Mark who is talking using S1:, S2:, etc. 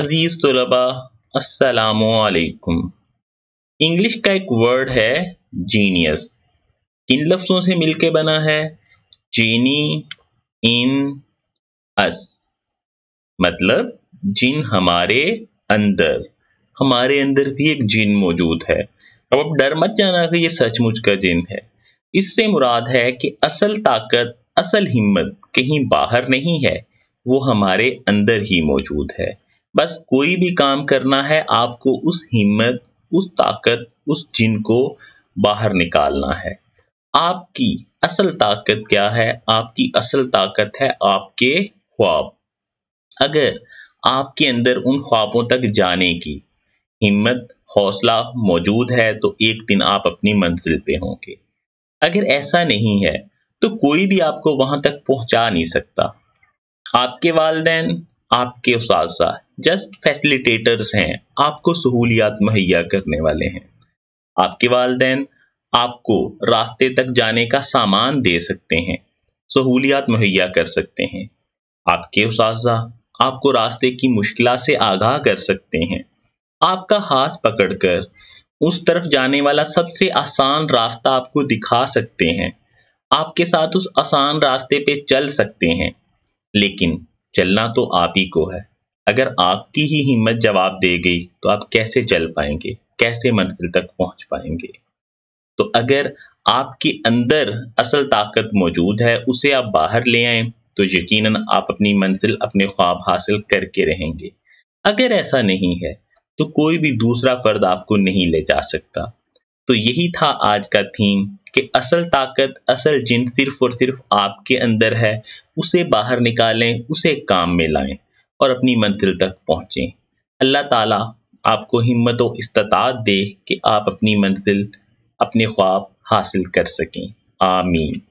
S1: अजीज तलबा असलकुम इंग्लिश का एक वर्ड है जीनियस किन लफ्ज़ों से मिलके बना है जीनी इन अस मतलब जिन हमारे अंदर हमारे अंदर भी एक जिन मौजूद है अब आप डर मत जाना कि ये सचमुच का जिन है इससे मुराद है कि असल ताकत असल हिम्मत कहीं बाहर नहीं है वो हमारे अंदर ही मौजूद है बस कोई भी काम करना है आपको उस हिम्मत उस ताकत उस जिन को बाहर निकालना है आपकी असल ताकत क्या है आपकी असल ताकत है आपके ख्वाब अगर आपके अंदर उन ख्वाबों तक जाने की हिम्मत हौसला मौजूद है तो एक दिन आप अपनी मंजिल पे होंगे अगर ऐसा नहीं है तो कोई भी आपको वहां तक पहुंचा नहीं सकता आपके वालदेन आपके उस जस्ट फैसिलिटेटर्स हैं आपको सहूलियात मुहैया करने वाले हैं आपके वालदे आपको रास्ते तक जाने का सामान दे सकते हैं सहूलियात मुहैया कर सकते हैं आपके उस आपको रास्ते की मुश्किल से आगाह कर सकते हैं आपका हाथ पकड़कर उस तरफ जाने वाला सबसे आसान रास्ता आपको दिखा सकते हैं आपके साथ उस आसान रास्ते पे चल सकते हैं लेकिन चलना तो आप ही को है अगर आपकी ही हिम्मत जवाब दे गई तो आप कैसे चल पाएंगे कैसे मंजिल तक पहुंच पाएंगे तो अगर आपके अंदर असल ताकत मौजूद है उसे आप बाहर ले आए तो यकीनन आप अपनी मंजिल अपने ख्वाब हासिल करके रहेंगे अगर ऐसा नहीं है तो कोई भी दूसरा फर्द आपको नहीं ले जा सकता तो यही था आज का थीम कि असल ताकत असल जिन सिर्फ और सिर्फ आपके अंदर है उसे बाहर निकालें उसे काम में लाएं और अपनी मंजिल तक पहुँचें अल्लाह ताला आपको हिम्मत व इस्तात दे कि आप अपनी मंजिल अपने ख्वाब हासिल कर सकें आमीन